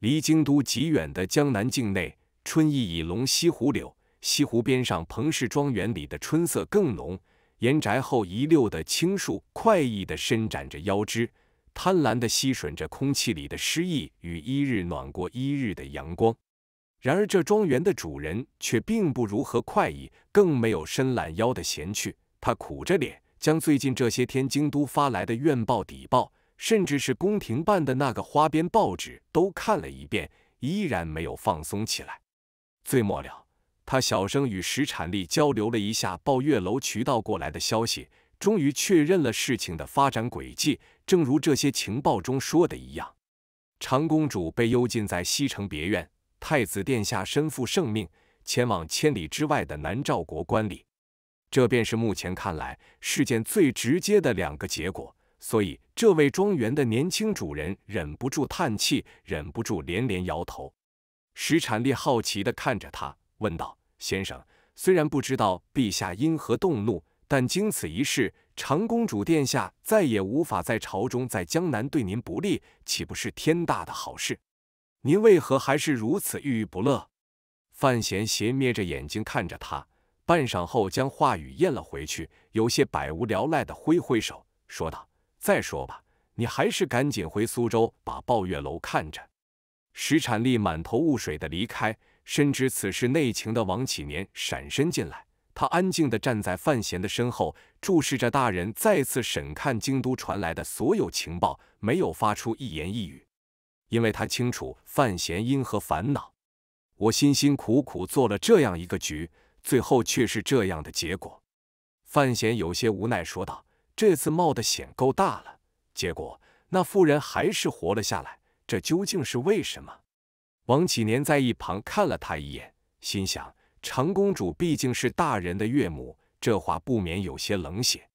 离京都极远的江南境内，春意已浓。西湖柳，西湖边上彭氏庄园里的春色更浓。沿宅后一溜的青树，快意地伸展着腰肢，贪婪地吸吮着空气里的诗意与一日暖过一日的阳光。然而，这庄园的主人却并不如何快意，更没有伸懒腰的闲趣。他苦着脸，将最近这些天京都发来的院报、邸报。甚至是宫廷办的那个花边报纸都看了一遍，依然没有放松起来。最末了，他小声与石产力交流了一下，报月楼渠道过来的消息，终于确认了事情的发展轨迹。正如这些情报中说的一样，长公主被幽禁在西城别院，太子殿下身负圣命，前往千里之外的南诏国观礼。这便是目前看来事件最直接的两个结果。所以，这位庄园的年轻主人忍不住叹气，忍不住连连摇头。史产利好奇地看着他，问道：“先生，虽然不知道陛下因何动怒，但经此一事，长公主殿下再也无法在朝中、在江南对您不利，岂不是天大的好事？您为何还是如此郁郁不乐？”范闲斜眯着眼睛看着他，半晌后将话语咽了回去，有些百无聊赖地挥挥手，说道。再说吧，你还是赶紧回苏州把抱月楼看着。史产利满头雾水的离开。深知此事内情的王启年闪身进来，他安静的站在范闲的身后，注视着大人再次审看京都传来的所有情报，没有发出一言一语，因为他清楚范闲因何烦恼。我辛辛苦苦做了这样一个局，最后却是这样的结果。范闲有些无奈说道。这次冒的险够大了，结果那妇人还是活了下来，这究竟是为什么？王启年在一旁看了他一眼，心想：长公主毕竟是大人的岳母，这话不免有些冷血。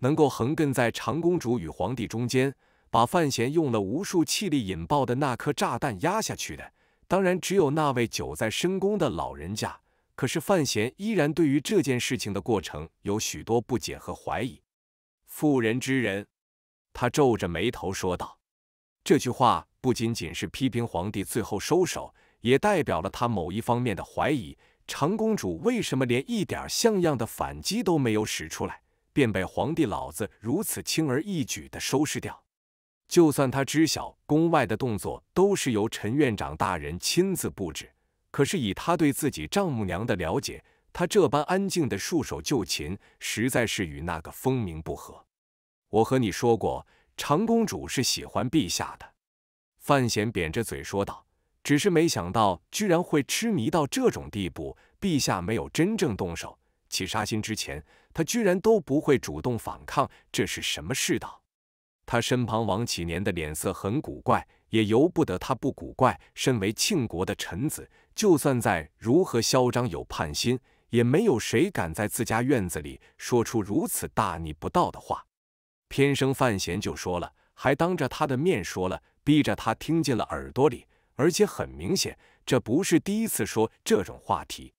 能够横亘在长公主与皇帝中间，把范闲用了无数气力引爆的那颗炸弹压下去的，当然只有那位久在深宫的老人家。可是范闲依然对于这件事情的过程有许多不解和怀疑。妇人之仁，他皱着眉头说道。这句话不仅仅是批评皇帝最后收手，也代表了他某一方面的怀疑。长公主为什么连一点像样的反击都没有使出来，便被皇帝老子如此轻而易举的收拾掉？就算他知晓宫外的动作都是由陈院长大人亲自布置，可是以他对自己丈母娘的了解，他这般安静的束手就擒，实在是与那个风名不合。我和你说过，长公主是喜欢陛下的。范闲扁着嘴说道：“只是没想到，居然会痴迷到这种地步。陛下没有真正动手起杀心之前，他居然都不会主动反抗，这是什么世道？”他身旁王启年的脸色很古怪，也由不得他不古怪。身为庆国的臣子，就算再如何嚣张有叛心，也没有谁敢在自家院子里说出如此大逆不道的话。偏生范闲就说了，还当着他的面说了，逼着他听进了耳朵里，而且很明显，这不是第一次说这种话题。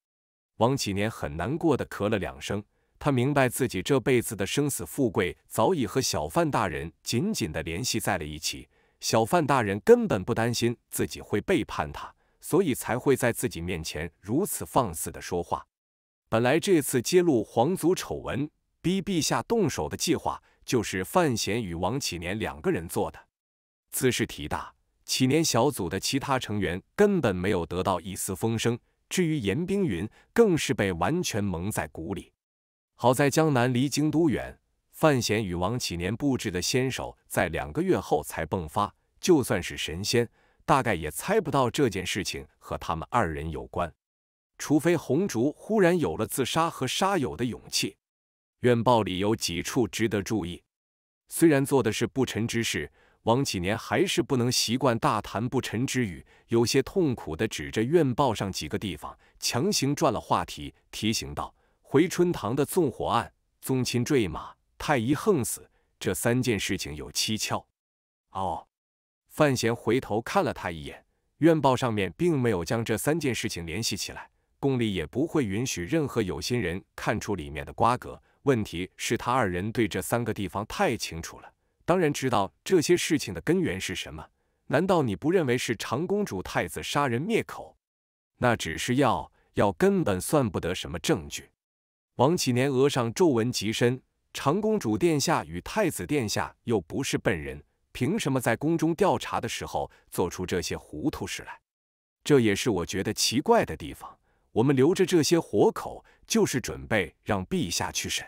王启年很难过的咳了两声，他明白自己这辈子的生死富贵早已和小范大人紧紧的联系在了一起，小范大人根本不担心自己会背叛他，所以才会在自己面前如此放肆的说话。本来这次揭露皇族丑闻，逼陛下动手的计划。就是范闲与王启年两个人做的，兹事体大，启年小组的其他成员根本没有得到一丝风声，至于严冰云，更是被完全蒙在鼓里。好在江南离京都远，范闲与王启年布置的先手在两个月后才迸发，就算是神仙，大概也猜不到这件事情和他们二人有关，除非红竹忽然有了自杀和杀友的勇气。院报里有几处值得注意，虽然做的是不臣之事，王启年还是不能习惯大谈不臣之语，有些痛苦地指着院报上几个地方，强行转了话题，提醒道：“回春堂的纵火案，宗亲坠马，太医横死，这三件事情有蹊跷。”哦，范闲回头看了他一眼，院报上面并没有将这三件事情联系起来，宫里也不会允许任何有心人看出里面的瓜葛。问题是，他二人对这三个地方太清楚了，当然知道这些事情的根源是什么。难道你不认为是长公主、太子杀人灭口？那只是药，药根本算不得什么证据。王启年额上皱纹极深，长公主殿下与太子殿下又不是笨人，凭什么在宫中调查的时候做出这些糊涂事来？这也是我觉得奇怪的地方。我们留着这些活口，就是准备让陛下去审。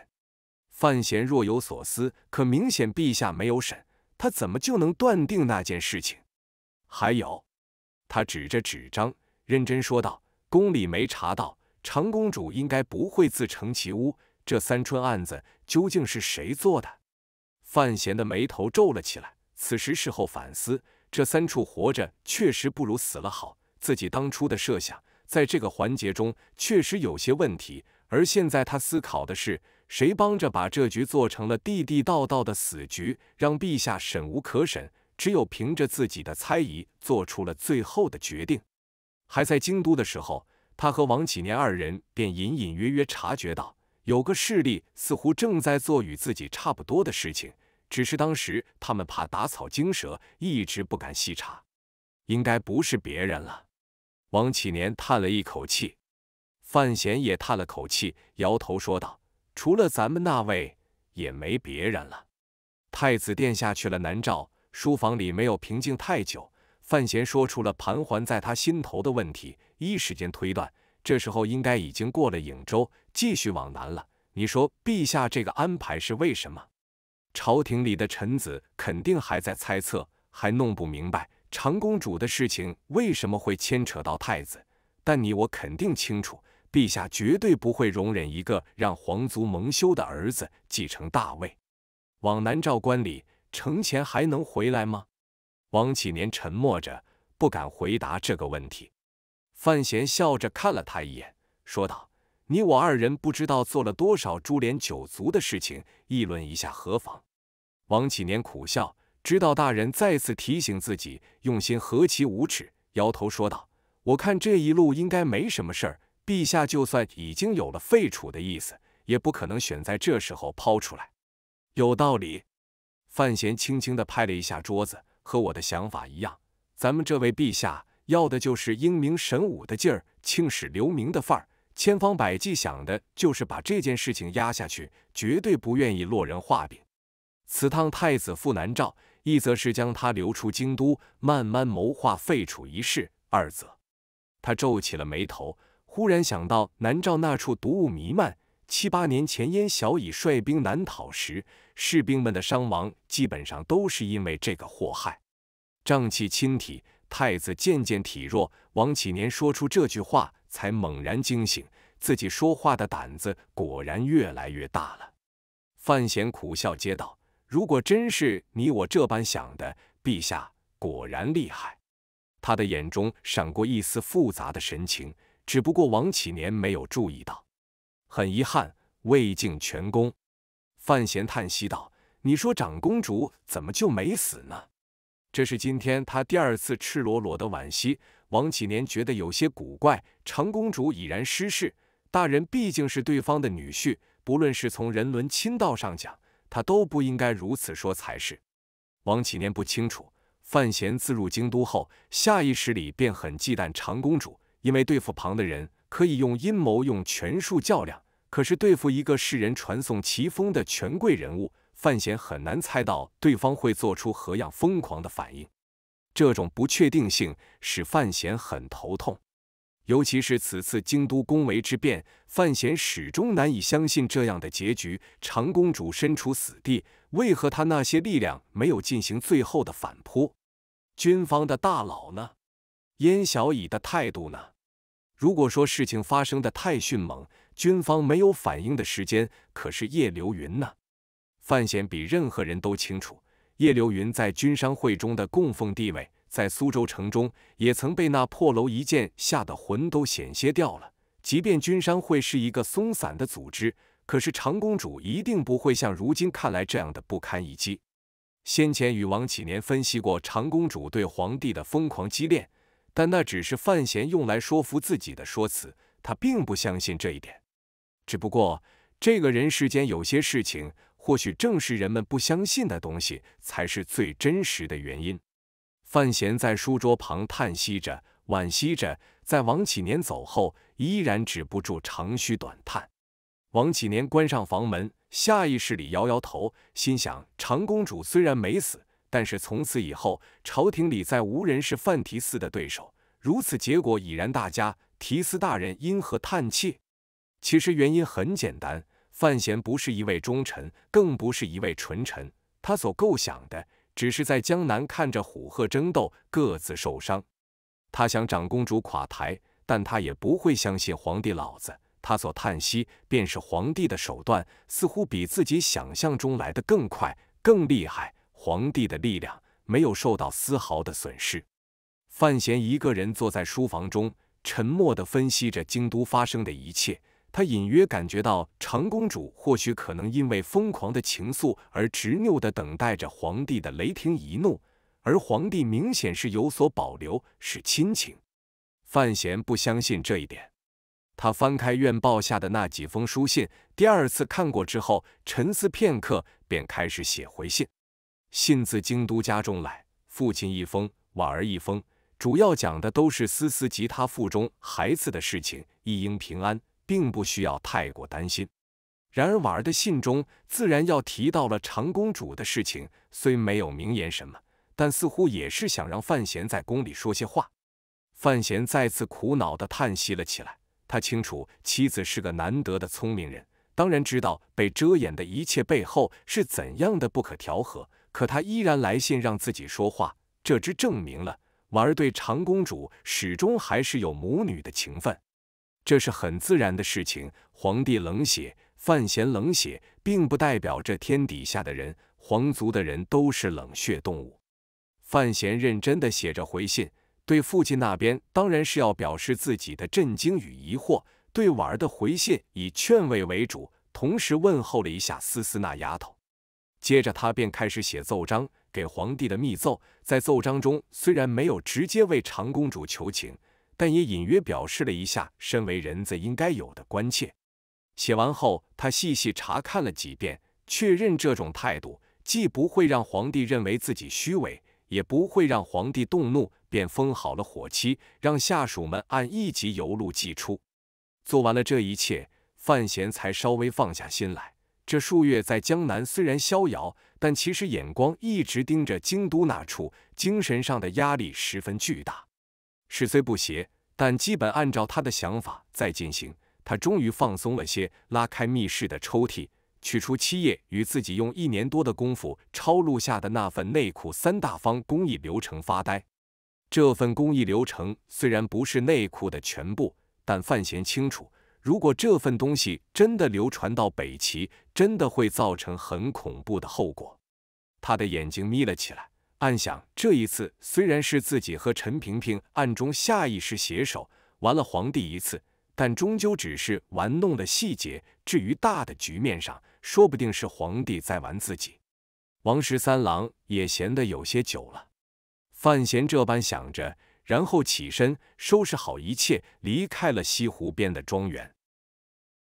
范闲若有所思，可明显陛下没有审，他怎么就能断定那件事情？还有，他指着纸张认真说道：“宫里没查到长公主，应该不会自成其屋。这三春案子究竟是谁做的？”范闲的眉头皱了起来。此时事后反思，这三处活着确实不如死了好。自己当初的设想。在这个环节中，确实有些问题。而现在他思考的是，谁帮着把这局做成了地地道道的死局，让陛下审无可审，只有凭着自己的猜疑做出了最后的决定。还在京都的时候，他和王启年二人便隐隐约约察觉到，有个势力似乎正在做与自己差不多的事情，只是当时他们怕打草惊蛇，一直不敢细查。应该不是别人了。王启年叹了一口气，范闲也叹了口气，摇头说道：“除了咱们那位，也没别人了。太子殿下去了南诏，书房里没有平静太久。范闲说出了盘桓在他心头的问题，一时间推断，这时候应该已经过了颍州，继续往南了。你说，陛下这个安排是为什么？朝廷里的臣子肯定还在猜测，还弄不明白。”长公主的事情为什么会牵扯到太子？但你我肯定清楚，陛下绝对不会容忍一个让皇族蒙羞的儿子继承大位。往南诏官里，程潜还能回来吗？王启年沉默着，不敢回答这个问题。范闲笑着看了他一眼，说道：“你我二人不知道做了多少株连九族的事情，议论一下何妨？”王启年苦笑。知道大人再次提醒自己用心何其无耻，摇头说道：“我看这一路应该没什么事儿。陛下就算已经有了废楚的意思，也不可能选在这时候抛出来。”有道理。范闲轻轻地拍了一下桌子，和我的想法一样。咱们这位陛下要的就是英明神武的劲儿，青史留名的范儿，千方百计想的就是把这件事情压下去，绝对不愿意落人话柄。此趟太子赴南诏。一则是将他流出京都，慢慢谋划废储一事；二则，他皱起了眉头，忽然想到南诏那处毒雾弥漫，七八年前燕小乙率兵南讨时，士兵们的伤亡基本上都是因为这个祸害。瘴气侵体，太子渐渐体弱。王启年说出这句话，才猛然惊醒，自己说话的胆子果然越来越大了。范闲苦笑，接道。如果真是你我这般想的，陛下果然厉害。他的眼中闪过一丝复杂的神情，只不过王启年没有注意到。很遗憾，未尽全功。范闲叹息道：“你说长公主怎么就没死呢？”这是今天他第二次赤裸裸的惋惜。王启年觉得有些古怪。长公主已然失势，大人毕竟是对方的女婿，不论是从人伦亲道上讲。他都不应该如此说才是。王启年不清楚，范闲自入京都后，下意识里便很忌惮长公主，因为对付旁的人可以用阴谋、用权术较量，可是对付一个世人传颂奇风的权贵人物，范闲很难猜到对方会做出何样疯狂的反应。这种不确定性使范闲很头痛。尤其是此次京都宫闱之变，范闲始终难以相信这样的结局。长公主身处死地，为何他那些力量没有进行最后的反扑？军方的大佬呢？燕小乙的态度呢？如果说事情发生的太迅猛，军方没有反应的时间，可是叶流云呢？范闲比任何人都清楚，叶流云在军商会中的供奉地位。在苏州城中，也曾被那破楼一剑吓得魂都险些掉了。即便君山会是一个松散的组织，可是长公主一定不会像如今看来这样的不堪一击。先前与王启年分析过长公主对皇帝的疯狂激恋，但那只是范闲用来说服自己的说辞，他并不相信这一点。只不过，这个人世间有些事情，或许正是人们不相信的东西，才是最真实的原因。范闲在书桌旁叹息着，惋惜着，在王启年走后，依然止不住长吁短叹。王启年关上房门，下意识里摇摇头，心想：长公主虽然没死，但是从此以后，朝廷里再无人是范提斯的对手。如此结果已然大家提斯大人因何叹气？其实原因很简单，范闲不是一位忠臣，更不是一位纯臣，他所构想的。只是在江南看着虎鹤争斗，各自受伤。他想长公主垮台，但他也不会相信皇帝老子。他所叹息，便是皇帝的手段似乎比自己想象中来的更快、更厉害。皇帝的力量没有受到丝毫的损失。范闲一个人坐在书房中，沉默的分析着京都发生的一切。他隐约感觉到，长公主或许可能因为疯狂的情愫而执拗地等待着皇帝的雷霆一怒，而皇帝明显是有所保留，是亲情。范闲不相信这一点。他翻开院报下的那几封书信，第二次看过之后，沉思片刻，便开始写回信。信自京都家中来，父亲一封，婉儿一封，主要讲的都是思思及她腹中孩子的事情，一应平安。并不需要太过担心。然而婉儿的信中自然要提到了长公主的事情，虽没有明言什么，但似乎也是想让范闲在宫里说些话。范闲再次苦恼地叹息了起来。他清楚妻子是个难得的聪明人，当然知道被遮掩的一切背后是怎样的不可调和，可他依然来信让自己说话，这只证明了婉儿对长公主始终还是有母女的情分。这是很自然的事情。皇帝冷血，范闲冷血，并不代表这天底下的人、皇族的人都是冷血动物。范闲认真地写着回信，对父亲那边当然是要表示自己的震惊与疑惑；对婉儿的回信以劝慰为主，同时问候了一下思思那丫头。接着他便开始写奏章，给皇帝的密奏。在奏章中，虽然没有直接为长公主求情。但也隐约表示了一下身为人子应该有的关切。写完后，他细细查看了几遍，确认这种态度既不会让皇帝认为自己虚伪，也不会让皇帝动怒，便封好了火漆，让下属们按一级邮路寄出。做完了这一切，范闲才稍微放下心来。这数月在江南虽然逍遥，但其实眼光一直盯着京都那处，精神上的压力十分巨大。事虽不协，但基本按照他的想法在进行。他终于放松了些，拉开密室的抽屉，取出七叶与自己用一年多的功夫抄录下的那份内库三大方工艺流程，发呆。这份工艺流程虽然不是内库的全部，但范闲清楚，如果这份东西真的流传到北齐，真的会造成很恐怖的后果。他的眼睛眯了起来。暗想，这一次虽然是自己和陈萍萍暗中下意识携手玩了皇帝一次，但终究只是玩弄了细节。至于大的局面上，说不定是皇帝在玩自己。王十三郎也闲得有些久了。范闲这般想着，然后起身收拾好一切，离开了西湖边的庄园。